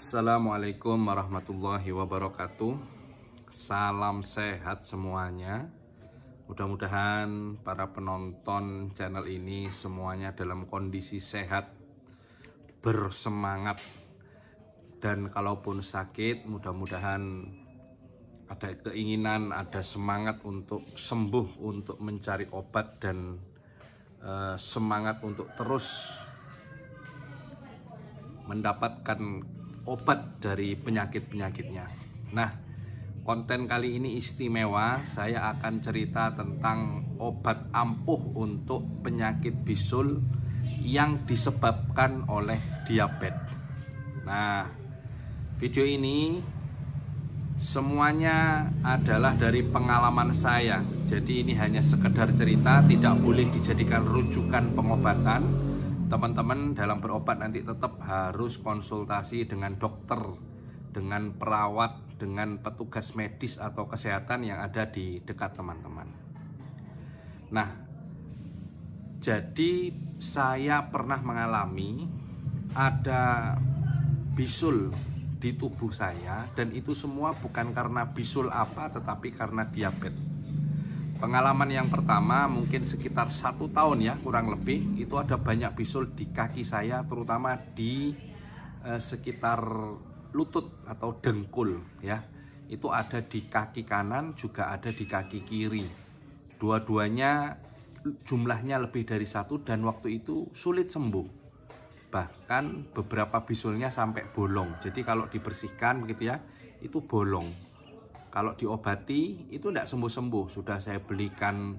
Assalamualaikum warahmatullahi wabarakatuh Salam sehat semuanya Mudah-mudahan para penonton channel ini semuanya dalam kondisi sehat Bersemangat Dan kalaupun sakit mudah-mudahan ada keinginan, ada semangat untuk sembuh, untuk mencari obat dan e, semangat untuk terus mendapatkan obat dari penyakit-penyakitnya. Nah, konten kali ini istimewa. Saya akan cerita tentang obat ampuh untuk penyakit bisul yang disebabkan oleh diabetes. Nah, video ini semuanya adalah dari pengalaman saya. Jadi ini hanya sekedar cerita, tidak boleh dijadikan rujukan pengobatan teman-teman dalam berobat nanti tetap harus konsultasi dengan dokter, dengan perawat, dengan petugas medis atau kesehatan yang ada di dekat teman-teman. Nah, jadi saya pernah mengalami ada bisul di tubuh saya dan itu semua bukan karena bisul apa tetapi karena diabetes Pengalaman yang pertama mungkin sekitar satu tahun ya kurang lebih itu ada banyak bisul di kaki saya terutama di eh, sekitar lutut atau dengkul ya itu ada di kaki kanan juga ada di kaki kiri dua-duanya jumlahnya lebih dari satu dan waktu itu sulit sembuh bahkan beberapa bisulnya sampai bolong jadi kalau dibersihkan begitu ya itu bolong kalau diobati itu tidak sembuh-sembuh sudah saya belikan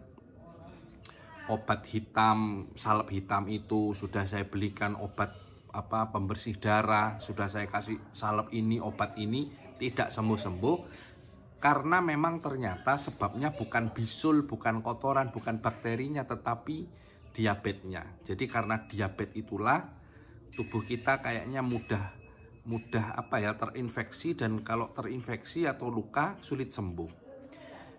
obat hitam salep hitam itu sudah saya belikan obat apa pembersih darah sudah saya kasih salep ini obat ini tidak sembuh-sembuh karena memang ternyata sebabnya bukan bisul bukan kotoran bukan bakterinya tetapi diabetesnya jadi karena diabetes itulah tubuh kita kayaknya mudah mudah apa ya terinfeksi dan kalau terinfeksi atau luka sulit sembuh.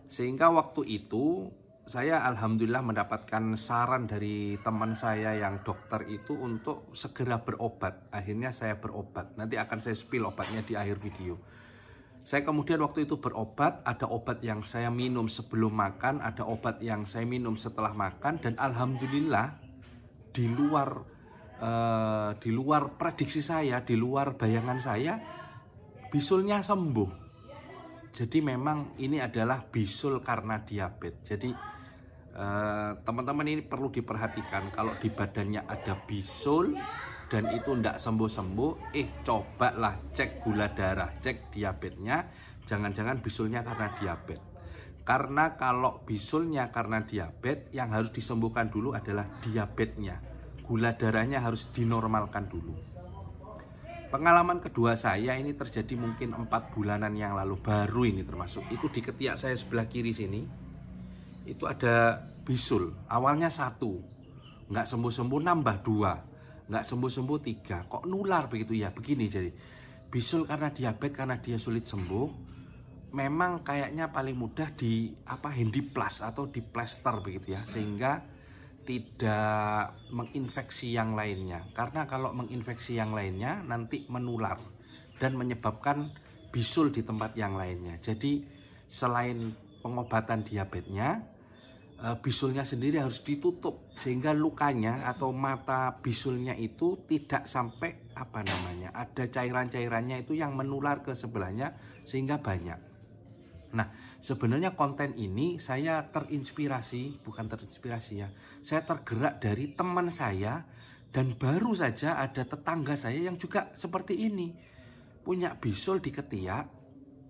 Sehingga waktu itu saya alhamdulillah mendapatkan saran dari teman saya yang dokter itu untuk segera berobat. Akhirnya saya berobat. Nanti akan saya spill obatnya di akhir video. Saya kemudian waktu itu berobat, ada obat yang saya minum sebelum makan, ada obat yang saya minum setelah makan dan alhamdulillah di luar uh, di luar prediksi saya, di luar bayangan saya, bisulnya sembuh. Jadi memang ini adalah bisul karena diabetes. Jadi eh, teman-teman uh, ini perlu diperhatikan kalau di badannya ada bisul dan itu tidak sembuh-sembuh, eh cobalah cek gula darah, cek diabetesnya, jangan-jangan bisulnya karena diabetes. Karena kalau bisulnya karena diabetes, yang harus disembuhkan dulu adalah diabetesnya gula darahnya harus dinormalkan dulu. Pengalaman kedua saya ini terjadi mungkin 4 bulanan yang lalu baru ini termasuk itu di ketiak saya sebelah kiri sini itu ada bisul awalnya satu nggak sembuh sembuh nambah dua nggak sembuh sembuh tiga kok nular begitu ya begini jadi bisul karena diabetes karena dia sulit sembuh memang kayaknya paling mudah di apa handy plus atau di plaster begitu ya sehingga tidak menginfeksi yang lainnya karena kalau menginfeksi yang lainnya nanti menular dan menyebabkan bisul di tempat yang lainnya jadi selain pengobatan diabetesnya eh, bisulnya sendiri harus ditutup sehingga lukanya atau mata bisulnya itu tidak sampai apa namanya ada cairan-cairannya itu yang menular ke sebelahnya sehingga banyak nah Sebenarnya konten ini saya terinspirasi, bukan terinspirasi ya. Saya tergerak dari teman saya dan baru saja ada tetangga saya yang juga seperti ini. Punya bisul di ketiak,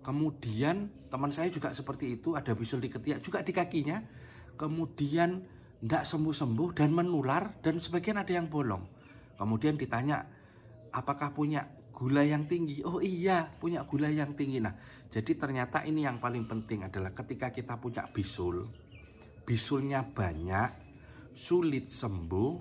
kemudian teman saya juga seperti itu, ada bisul di ketiak juga di kakinya. Kemudian tidak sembuh-sembuh dan menular dan sebagian ada yang bolong. Kemudian ditanya, apakah punya gula yang tinggi. Oh iya, punya gula yang tinggi. Nah, jadi ternyata ini yang paling penting adalah ketika kita punya bisul, bisulnya banyak, sulit sembuh,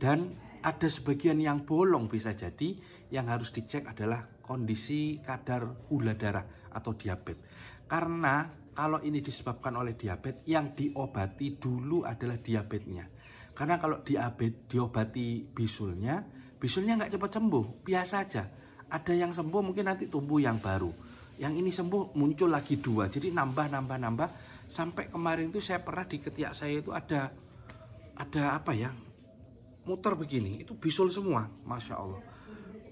dan ada sebagian yang bolong bisa jadi yang harus dicek adalah kondisi kadar gula darah atau diabetes. Karena kalau ini disebabkan oleh diabetes, yang diobati dulu adalah diabetesnya. Karena kalau diabetes diobati bisulnya, bisulnya nggak cepat sembuh biasa aja ada yang sembuh mungkin nanti tumbuh yang baru yang ini sembuh muncul lagi dua jadi nambah nambah nambah sampai kemarin itu saya pernah di ketiak saya itu ada ada apa ya muter begini itu bisul semua masya allah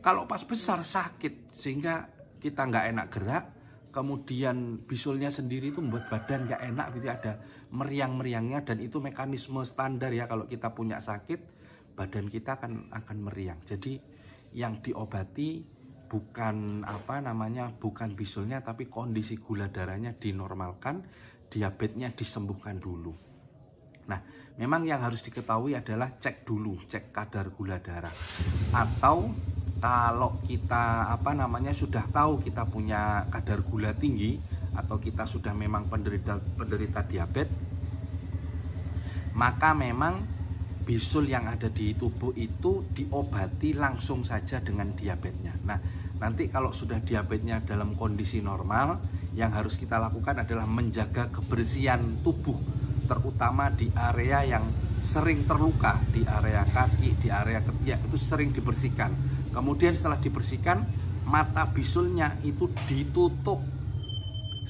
kalau pas besar sakit sehingga kita nggak enak gerak kemudian bisulnya sendiri itu membuat badan nggak enak gitu ya. ada meriang meriangnya dan itu mekanisme standar ya kalau kita punya sakit badan kita akan akan meriang. Jadi yang diobati bukan apa namanya bukan bisulnya tapi kondisi gula darahnya dinormalkan, diabetesnya disembuhkan dulu. Nah, memang yang harus diketahui adalah cek dulu, cek kadar gula darah. Atau kalau kita apa namanya sudah tahu kita punya kadar gula tinggi atau kita sudah memang penderita penderita diabetes maka memang bisul yang ada di tubuh itu diobati langsung saja dengan diabetesnya. Nah, nanti kalau sudah diabetesnya dalam kondisi normal, yang harus kita lakukan adalah menjaga kebersihan tubuh, terutama di area yang sering terluka, di area kaki, di area ketiak itu sering dibersihkan. Kemudian setelah dibersihkan, mata bisulnya itu ditutup.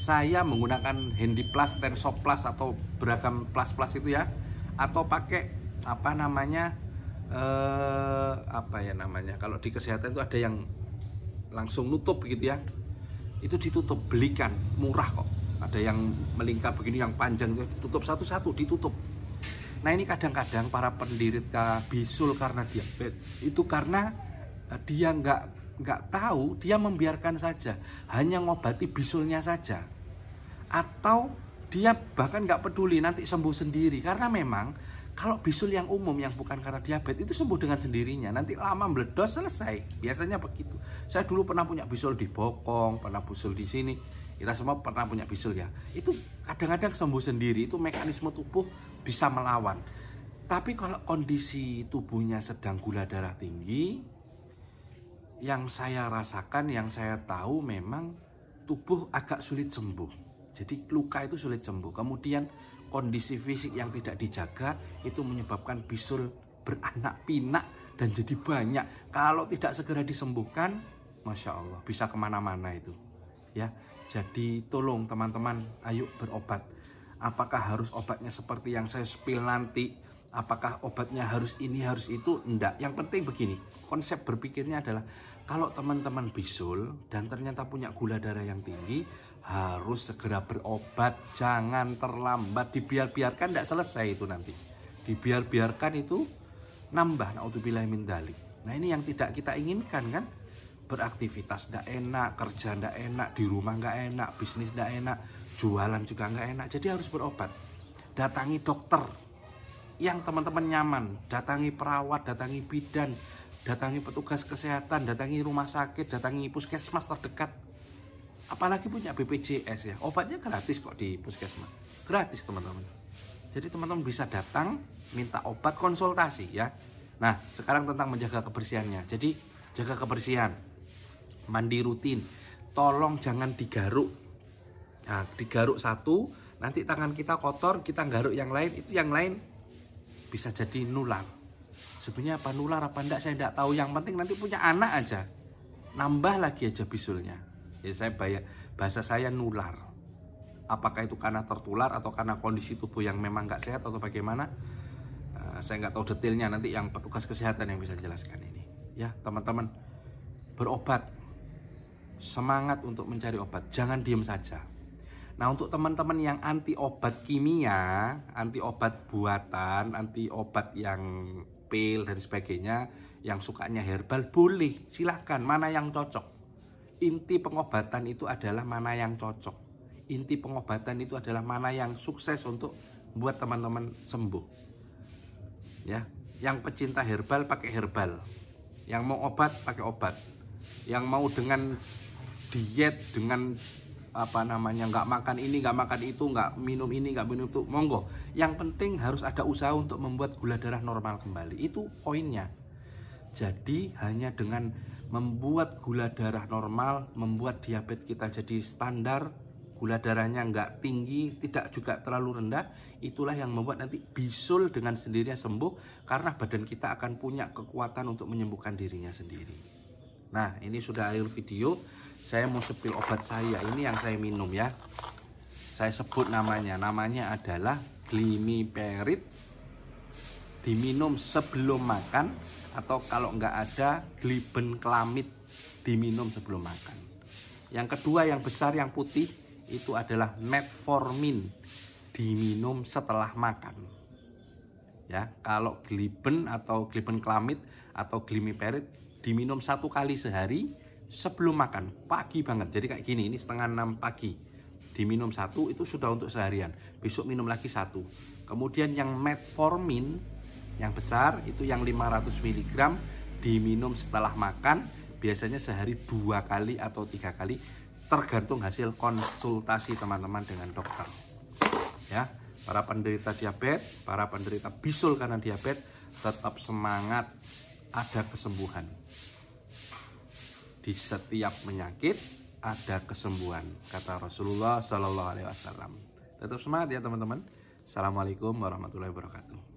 Saya menggunakan handy plus, tensoplas atau beragam plus-plus itu ya, atau pakai apa namanya eh, apa ya namanya kalau di kesehatan itu ada yang langsung nutup gitu ya itu ditutup belikan murah kok ada yang melingkar begini yang panjang tutup satu-satu ditutup nah ini kadang-kadang para penderita bisul karena diabetes itu karena eh, dia nggak nggak tahu dia membiarkan saja hanya ngobati bisulnya saja atau dia bahkan nggak peduli nanti sembuh sendiri karena memang kalau bisul yang umum yang bukan karena diabetes itu sembuh dengan sendirinya. Nanti lama meledos selesai. Biasanya begitu. Saya dulu pernah punya bisul di bokong, pernah bisul di sini. Kita semua pernah punya bisul ya. Itu kadang-kadang sembuh sendiri. Itu mekanisme tubuh bisa melawan. Tapi kalau kondisi tubuhnya sedang gula darah tinggi, yang saya rasakan, yang saya tahu memang tubuh agak sulit sembuh. Jadi luka itu sulit sembuh. Kemudian kondisi fisik yang tidak dijaga itu menyebabkan bisul beranak pinak dan jadi banyak. Kalau tidak segera disembuhkan, masya Allah bisa kemana-mana itu. Ya, jadi tolong teman-teman, ayo berobat. Apakah harus obatnya seperti yang saya spill nanti? Apakah obatnya harus ini harus itu? Enggak. Yang penting begini, konsep berpikirnya adalah kalau teman-teman bisul dan ternyata punya gula darah yang tinggi, harus segera berobat jangan terlambat dibiar-biarkan tidak selesai itu nanti dibiar-biarkan itu nambah naudzubillah min dalik nah ini yang tidak kita inginkan kan beraktivitas tidak enak kerja tidak enak di rumah nggak enak bisnis tidak enak jualan juga nggak enak jadi harus berobat datangi dokter yang teman-teman nyaman datangi perawat datangi bidan datangi petugas kesehatan datangi rumah sakit datangi puskesmas terdekat apalagi punya BPJS ya obatnya gratis kok di puskesmas gratis teman-teman jadi teman-teman bisa datang minta obat konsultasi ya nah sekarang tentang menjaga kebersihannya jadi jaga kebersihan mandi rutin tolong jangan digaruk nah digaruk satu nanti tangan kita kotor kita garuk yang lain itu yang lain bisa jadi nular sebenarnya apa nular apa enggak saya enggak tahu yang penting nanti punya anak aja nambah lagi aja bisulnya jadi ya, saya bayar, bahasa saya nular. Apakah itu karena tertular atau karena kondisi tubuh yang memang nggak sehat atau bagaimana? Eh, saya nggak tahu detailnya nanti yang petugas kesehatan yang bisa jelaskan ini. Ya teman-teman berobat, semangat untuk mencari obat, jangan diem saja. Nah untuk teman-teman yang anti obat kimia, anti obat buatan, anti obat yang pil dan sebagainya, yang sukanya herbal boleh silahkan mana yang cocok inti pengobatan itu adalah mana yang cocok. Inti pengobatan itu adalah mana yang sukses untuk buat teman-teman sembuh. Ya, yang pecinta herbal pakai herbal. Yang mau obat pakai obat. Yang mau dengan diet dengan apa namanya nggak makan ini nggak makan itu nggak minum ini nggak minum itu monggo yang penting harus ada usaha untuk membuat gula darah normal kembali itu poinnya jadi hanya dengan membuat gula darah normal, membuat diabetes kita jadi standar, gula darahnya nggak tinggi, tidak juga terlalu rendah, itulah yang membuat nanti bisul dengan sendirinya sembuh karena badan kita akan punya kekuatan untuk menyembuhkan dirinya sendiri. Nah, ini sudah akhir video. Saya mau sepil obat saya. Ini yang saya minum ya. Saya sebut namanya. Namanya adalah glimiperit diminum sebelum makan atau kalau nggak ada gliben kelamit diminum sebelum makan. Yang kedua yang besar yang putih itu adalah metformin diminum setelah makan. Ya, kalau gliben atau gliben kelamit atau glimiperit diminum satu kali sehari sebelum makan pagi banget jadi kayak gini ini setengah enam pagi diminum satu itu sudah untuk seharian besok minum lagi satu kemudian yang metformin yang besar itu yang 500 mg diminum setelah makan biasanya sehari dua kali atau tiga kali tergantung hasil konsultasi teman-teman dengan dokter ya para penderita diabetes para penderita bisul karena diabetes tetap semangat ada kesembuhan di setiap penyakit ada kesembuhan kata Rasulullah Shallallahu Alaihi Wasallam tetap semangat ya teman-teman Assalamualaikum warahmatullahi wabarakatuh